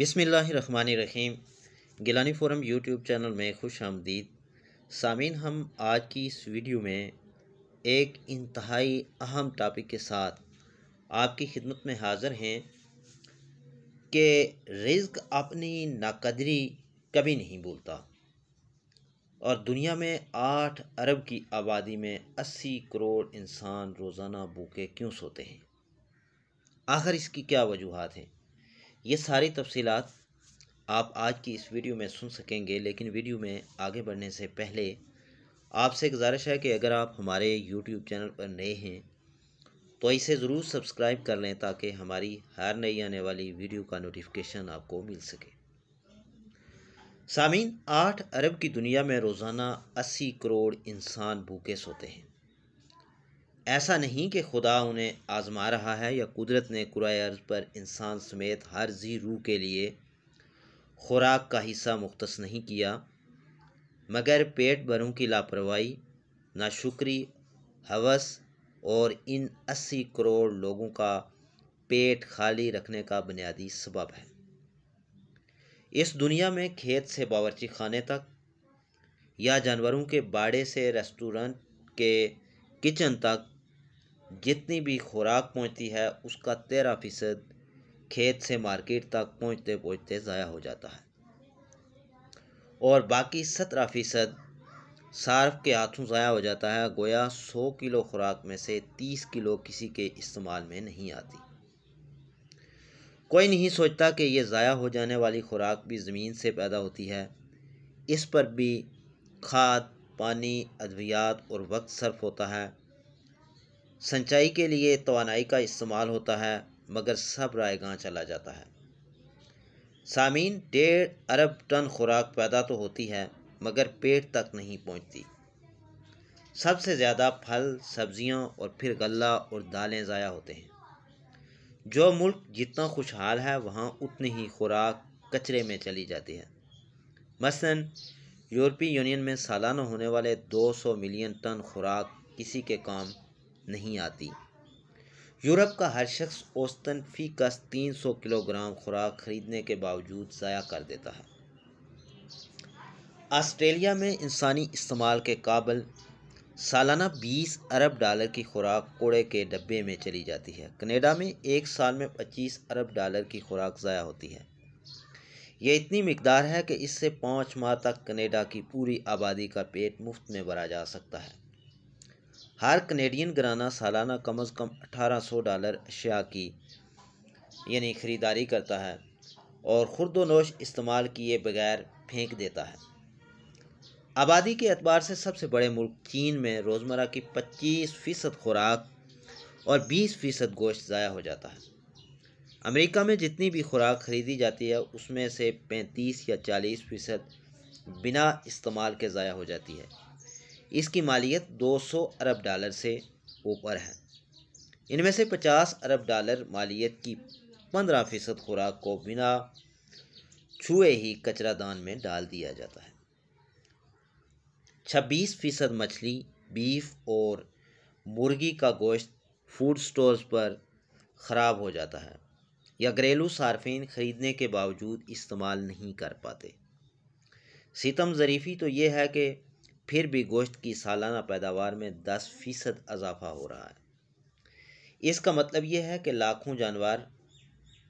बिसमीम Gilani forum YouTube channel में खुश आमदीद सामीन हम आज की इस वीडियो में एक इंतहाई अहम टॉपिक के साथ आपकी खिदमत में हाज़र हैं कि रिज्क अपनी नाकदरी कभी नहीं भूलता और दुनिया में आठ अरब की आबादी में अस्सी करोड़ इंसान रोज़ाना भूखे क्यों सोते हैं आखिर इसकी क्या वजूहत हैं ये सारी तफसीत आप आज की इस वीडियो में सुन सकेंगे लेकिन वीडियो में आगे बढ़ने से पहले आपसे गुजारिश है कि अगर आप हमारे यूट्यूब चैनल पर नए हैं तो इसे ज़रूर सब्सक्राइब कर लें ताकि हमारी हर नई आने वाली वीडियो का नोटिफिकेशन आपको मिल सके सामीन आठ अरब की दुनिया में रोज़ाना अस्सी करोड़ इंसान भूखे सोते हैं ऐसा नहीं कि खुदा उन्हें आज़मा रहा है या कुदरत ने कुराए अर्ज़ पर इंसान समेत हर जी रूह के लिए खुराक का हिस्सा मुख्त नहीं किया मगर पेट भरों की लापरवाही नाशुक्री हवस और इन अस्सी करोड़ लोगों का पेट खाली रखने का बुनियादी सबब है इस दुनिया में खेत से बावरची खाने तक या जानवरों के बाड़े से रेस्टोरेंट के किचन तक जितनी भी खुराक पहुँचती है उसका तेरह फ़ीसद खेत से मार्केट तक पहुँचते पहुँचते ज़ाया हो जाता है और बाकी सत्रह फ़ीसद सार्फ के हाथों ज़ाया हो जाता है गोया सौ किलो खुराक में से तीस किलो किसी के इस्तेमाल में नहीं आती कोई नहीं सोचता कि यह ज़ाया हो जाने वाली खुराक भी ज़मीन से पैदा होती है इस पर भी खाद पानी अद्वियात और वक्त सर्फ होता है सिंचाई के लिए तोानाई का इस्तेमाल होता है मगर सब रायगा चला जाता है सामीन डेढ़ अरब टन खुराक पैदा तो होती है मगर पेट तक नहीं पहुंचती सबसे ज़्यादा फल सब्जियां और फिर गल्ला और दालें ज़ाया होते हैं जो मुल्क जितना खुशहाल है वहाँ उतनी ही खुराक कचरे में चली जाती है मसलन यूरोपीय यूनियन में सालाना होने वाले 200 मिलियन टन खुराक किसी के काम नहीं आती यूरोप का हर शख्स औसतन फ़ी कस तीन सौ किलोग्राम खुराक खरीदने के बावजूद ज़ाया कर देता है ऑस्ट्रेलिया में इंसानी इस्तेमाल के काबल सालाना बीस अरब डॉलर की खुराक कोड़े के डब्बे में चली जाती है कनाडा में एक साल में पच्चीस अरब डॉलर की खुराक ज़ाया होती है यह इतनी मकदार है कि इससे पाँच माह तक कनाडा की पूरी आबादी का पेट मुफ्त में भरा जा सकता है हर कनेडियन घराना सालाना कम अज़ कम 1800 डॉलर अशिया की यानी ख़रीदारी करता है और खुर्द नोश इस्तेमाल किए बगैर फेंक देता है आबादी के अतबार से सबसे बड़े मुल्क चीन में रोज़मर्रा की 25 फ़ीसद खुराक और 20 फ़ीसद गोश्त ज़ाया हो जाता है अमेरिका में जितनी भी खुराक ख़रीदी जाती है उसमें से 35 या 40 फ़ीसद बिना इस्तेमाल के ज़ाया हो जाती है इसकी मालियत 200 अरब डॉलर से ऊपर है इनमें से 50 अरब डॉलर मालियत की 15 फ़ीसद खुराक को बिना छुए ही कचरा दान में डाल दिया जाता है 26 फ़ीसद मछली बीफ और मुर्गी का गोश्त फूड स्टोर्स पर ख़राब हो जाता है या घरेलू सार्फिन ख़रीदने के बावजूद इस्तेमाल नहीं कर पाते सितम ज़रीफ़ी तो ये है कि फिर भी गोश्त की सालाना पैदावार में दस फ़ीसद अजाफा हो रहा है इसका मतलब यह है कि लाखों जानवर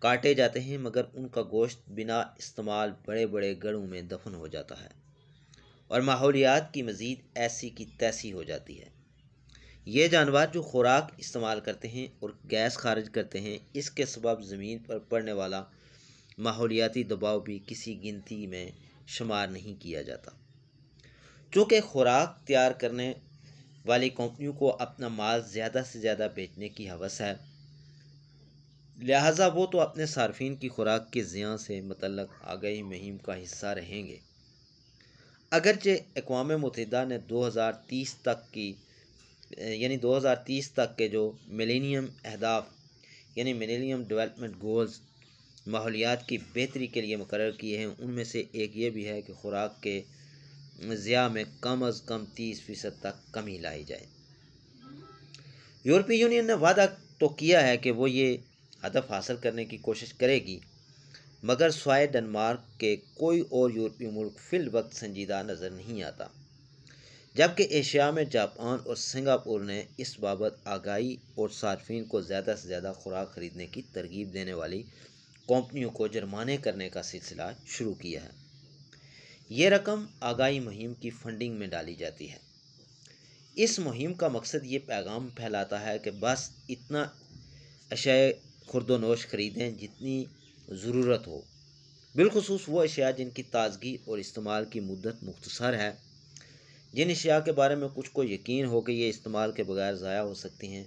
काटे जाते हैं मगर उनका गोश्त बिना इस्तेमाल बड़े बड़े गढ़ों में दफन हो जाता है और माहौलियात की मज़ीद ऐसी की तैसी हो जाती है ये जानवर जो खुराक इस्तेमाल करते हैं और गैस खारिज करते हैं इसके सबब ज़मीन पर पड़ने वाला माहौलियाती दबाव भी किसी गिनती में शुमार नहीं किया जाता चूँकि खुराक तैयार करने वाली कंपनियों को अपना माल ज़्यादा से ज़्यादा बेचने की हवस है लिहाजा वो तो अपने सार्फिन की खुराक के ज़ियाँ से मतलब आगही मुहिम का हिस्सा रहेंगे अगरचे अकवा मतदा ने 2030 तक की यानी 2030 तक के जो मिलेनियम अहदाफ यानी मिलेनियम डेवलपमेंट गोल्स माहौलियात की बेहतरी के लिए मुकर किए हैं उनमें से एक ये भी है कि खुराक के ज़िया में कम अज़ कम तीस फीसद तक कमी लाई जाए यूरोपीय यूनियन ने वादा तो किया है कि वो ये हदफ हासिल करने की कोशिश करेगी मगर स्वाय डनमार्क के कोई और यूरोपीय मुल्क फिल वक्त संजीदा नज़र नहीं आता जबकि एशिया में जापान और सिंगापुर ने इस बाबत आगाही और सार्फिन को ज़्यादा से ज़्यादा खुराक खरीदने की तरगीब देने वाली कंपनियों को जुर्माने करने का सिलसिला शुरू किया है ये रकम आगाही मुहिम की फंडिंग में डाली जाती है इस मुहिम का मकसद ये पैगाम फैलाता है कि बस इतना अशय खुर्दोनोश ख़रीदें जितनी ज़रूरत हो बिलखसूस वो अशिया जिनकी ताजगी और इस्तेमाल की मदत मुख्तसर है जिन अशिया के बारे में कुछ को यकीन हो कि ये इस्तेमाल के बगैर ज़ाया हो सकती हैं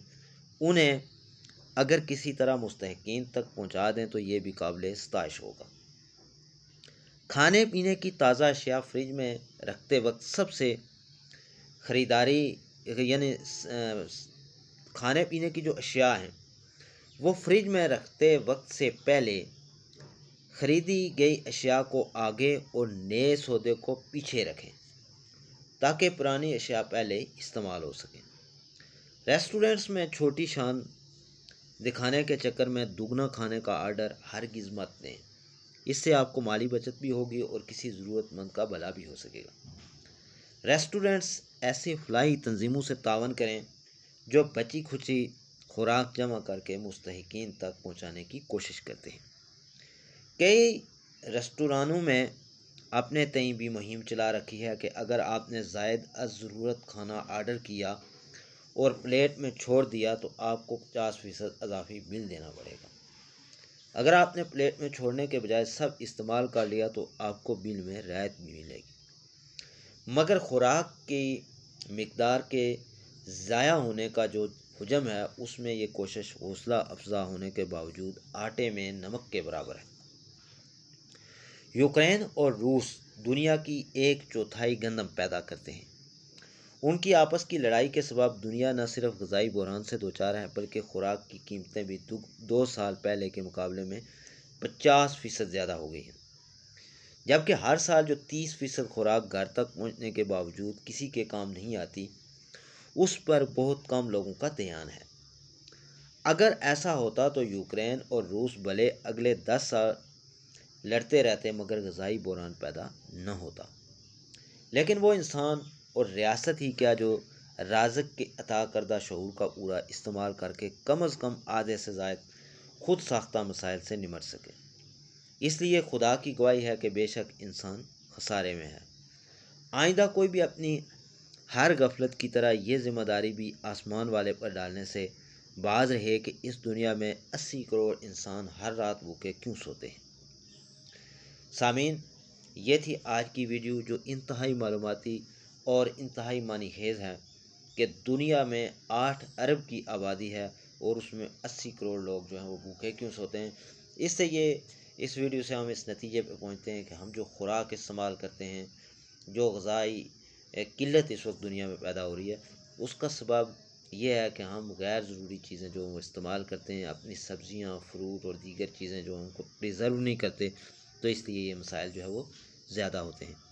उन्हें अगर किसी तरह मुस्तकिन तक पहुँचा दें तो ये भी काबिल स्ताइश होगा खाने पीने की ताज़ा अशिया फ्रिज में रखते वक्त सबसे ख़रीदारी यानी खाने पीने की जो अशिया हैं वो फ्रिज में रखते वक्त से पहले ख़रीदी गई अशिया को आगे और नए सौदे को पीछे रखें ताकि पुरानी अशिया पहले इस्तेमाल हो सकें रेस्टोरेंट्स में छोटी शान दिखाने के चक्कर में दुगना खाने का आर्डर हरगिज़ मत दें इससे आपको माली बचत भी होगी और किसी ज़रूरतमंद का भला भी हो सकेगा रेस्टोरेंट्स ऐसे फ्लाई तंजीमों से तावन करें जो बची खुची खुराक जमा करके मुस्तकिन तक पहुँचाने की कोशिश करते हैं कई रेस्टोरानों में अपने तई भी मुहिम चला रखी है कि अगर आपने जायद अज ज़रूरत खाना आर्डर किया और प्लेट में छोड़ दिया तो आपको पचास फ़ीसद अजाफी बिल देना पड़ेगा अगर आपने प्लेट में छोड़ने के बजाय सब इस्तेमाल कर लिया तो आपको बिल में रायत भी मिलेगी मगर ख़ुराक की मकदार के ज़ाया होने का जो हजम है उसमें ये कोशिश हौसला अफजा होने के बावजूद आटे में नमक के बराबर है यूक्रेन और रूस दुनिया की एक चौथाई गंदम पैदा करते हैं उनकी आपस की लड़ाई के सबब दुनिया न सिर्फ गजाई बहरान से दो चार है बल्कि खुराक की कीमतें भी दो साल पहले के मुकाबले में पचास फ़ीसद ज़्यादा हो गई हैं जबकि हर साल जो तीस फ़ीसद खुराक घर तक पहुँचने के बावजूद किसी के काम नहीं आती उस पर बहुत कम लोगों का ध्यान है अगर ऐसा होता तो यूक्रेन और रूस भले अगले दस साल लड़ते रहते मगर गजाई बुरान पैदा न होता लेकिन वो इंसान और रियासत ही क्या जो राजक के अता करदा शहूर का पूरा इस्तेमाल करके कम अज़ कम आधे से जायद खुद साख्ता मसाइल से निमट सके इसलिए खुदा की गवाही है कि बेशक इंसान खसारे में है आइंदा कोई भी अपनी हर गफलत की तरह ये जिम्मेदारी भी आसमान वाले पर डालने से बाज रहे कि इस दुनिया में अस्सी करोड़ इंसान हर रात भूखे क्यों सोते हैं सामीन ये थी आज की वीडियो जो इंतहाई मालूमती और इंतहाई मानी खेज़ हैं कि दुनिया में आठ अरब की आबादी है और उसमें अस्सी करोड़ लोग जो हैं वो भूखे क्यों सोते हैं इससे ये इस वीडियो से हम इस नतीजे पे पहुँचते हैं कि हम जो खुराक इस्तेमाल करते हैं जो गज़ाई किल्लत इस वक्त दुनिया में पैदा हो रही है उसका सबब यह है कि हम गैर ज़रूरी चीज़ें जो इस्तेमाल करते हैं अपनी सब्ज़ियाँ फ्रूट और दीगर चीज़ें जो उनको प्रिज़र्व नहीं करते तो इसलिए ये मसाइल जो है वो ज़्यादा होते हैं